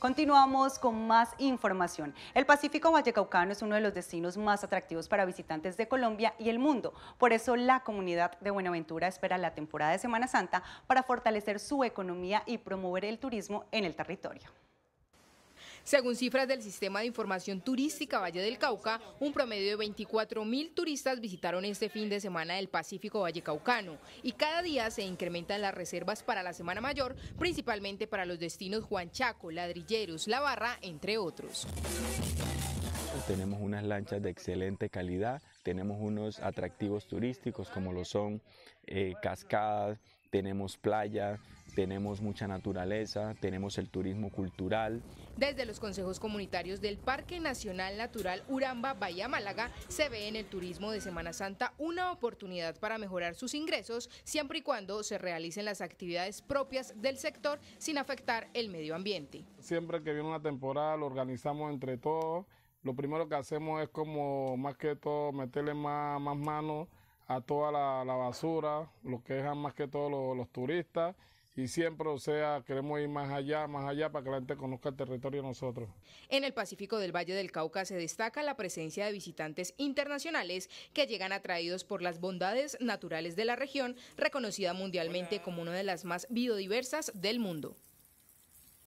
Continuamos con más información. El Pacífico Vallecaucano es uno de los destinos más atractivos para visitantes de Colombia y el mundo. Por eso la comunidad de Buenaventura espera la temporada de Semana Santa para fortalecer su economía y promover el turismo en el territorio. Según cifras del Sistema de Información Turística Valle del Cauca, un promedio de 24 mil turistas visitaron este fin de semana el Pacífico Valle Caucano y cada día se incrementan las reservas para la Semana Mayor, principalmente para los destinos Juan Chaco, Ladrilleros, La Barra, entre otros. Tenemos unas lanchas de excelente calidad, tenemos unos atractivos turísticos como lo son eh, cascadas, tenemos playa, tenemos mucha naturaleza, tenemos el turismo cultural. Desde los consejos comunitarios del Parque Nacional Natural Uramba Bahía Málaga se ve en el turismo de Semana Santa una oportunidad para mejorar sus ingresos siempre y cuando se realicen las actividades propias del sector sin afectar el medio ambiente. Siempre que viene una temporada lo organizamos entre todos. Lo primero que hacemos es como más que todo meterle más, manos mano a toda la, basura, lo que dejan más que todo los turistas y siempre, o sea, queremos ir más allá, más allá para que la gente conozca el territorio de nosotros. En el Pacífico del Valle del Cauca se destaca la presencia de visitantes internacionales que llegan atraídos por las bondades naturales de la región, reconocida mundialmente como una de las más biodiversas del mundo.